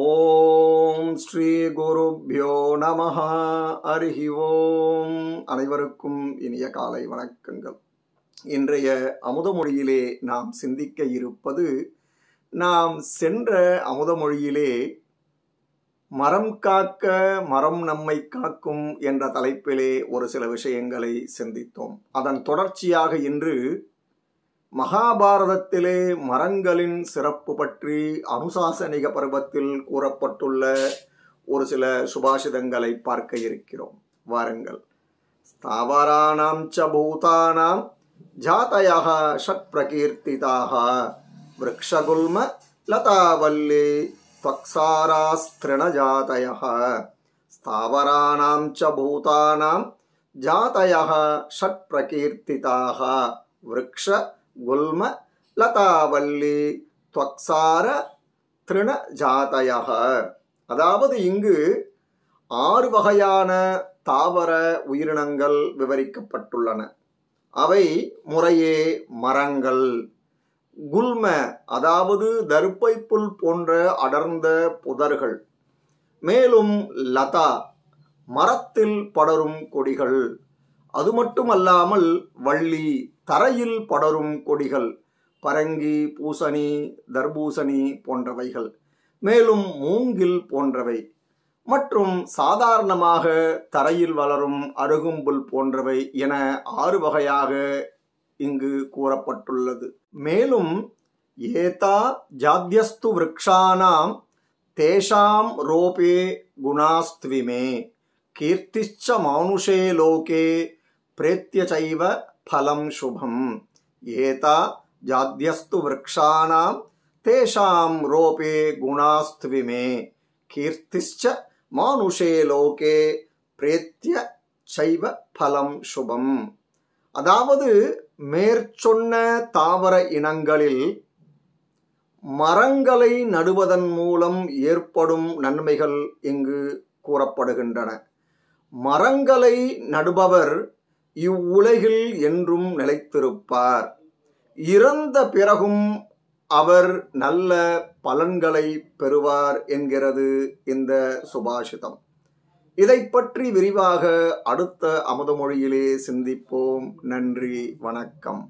ஓம் ஸ்ரீ குருப்யோ நம அருகி ஓம் அனைவருக்கும் இனிய காலை வணக்கங்கள் இன்றைய அமுதமொழியிலே நாம் சிந்திக்க இருப்பது நாம் சென்ற அமுதமொழியிலே மரம் காக்க மரம் நம்மை காக்கும் என்ற தலைப்பிலே ஒரு சில விஷயங்களை சிந்தித்தோம் அதன் தொடர்ச்சியாக இன்று மகாபாரதத்திலே மரங்களின் சிறப்பு பற்றி அனுசாசனிக பருவத்தில் கூறப்பட்டுள்ள ஒரு சில சுபாஷிதங்களை பார்க்க இருக்கிறோம் வாருங்கள் ஸ்தாவராணாம் ச பூதானாம் ஜாதையாக ஷட் பிரகீர்த்திதாக விரக்ஷகுல்ம லதாவல்லி त्वक्सारास्त्रिणजातयः ச च भूतानां ஷட் பிரகீர்த்திதாக விரக்ஷ குல்ம லதாவல்லி துவக்சார திருண ஜாதையக அதாவது இங்கு ஆறு வகையான தாவர உயிரினங்கள் விவரிக்கப்பட்டுள்ளன அவை முறையே மரங்கள் குல்ம அதாவது தருப்பை புல் போன்ற அடர்ந்த புதர்கள் மேலும் லதா மரத்தில் படரும் கொடிகள் அது மட்டுமல்லாமல் வள்ளி தரையில் படரும் கொடிகள் பரங்கி பூசணி தர்பூசணி போன்றவைகள் மேலும் மூங்கில் போன்றவை மற்றும் சாதாரணமாக தரையில் வளரும் அருகும்புல் போன்றவை என ஆறு வகையாக இங்கு கூறப்பட்டுள்ளது மேலும் ஏதா ஜாத்தியஸ்து விரக்ஷானாம் தேஷாம் ரோபே குணாஸ்துவிமே கீர்த்திச்ச மானுஷே லோகே பிரேத்தியசைவ ஃபலம் சுபம் ஏதா ஜாத்தியஸ்து விரக்ஷானாம் தேஷாம் ரோபே குணாஸ்துவிமே கீர்த்திச்ச மானுஷே லோகே பிரேத்திய சைவ பலம் சுபம் அதாவது மேற்சொன்ன தாவர இனங்களில் மரங்களை நடுவதன் மூலம் ஏற்படும் நன்மைகள் இங்கு கூறப்படுகின்றன மரங்களை நடுபவர் இவ்வுலகில் என்றும் நிலைத்திருப்பார் இறந்த பிறகும் அவர் நல்ல பலன்களை பெறுவார் என்கிறது இந்த சுபாஷிதம் இதை பற்றி விரிவாக அடுத்த அமுதமொழியிலே சிந்திப்போம் நன்றி வணக்கம்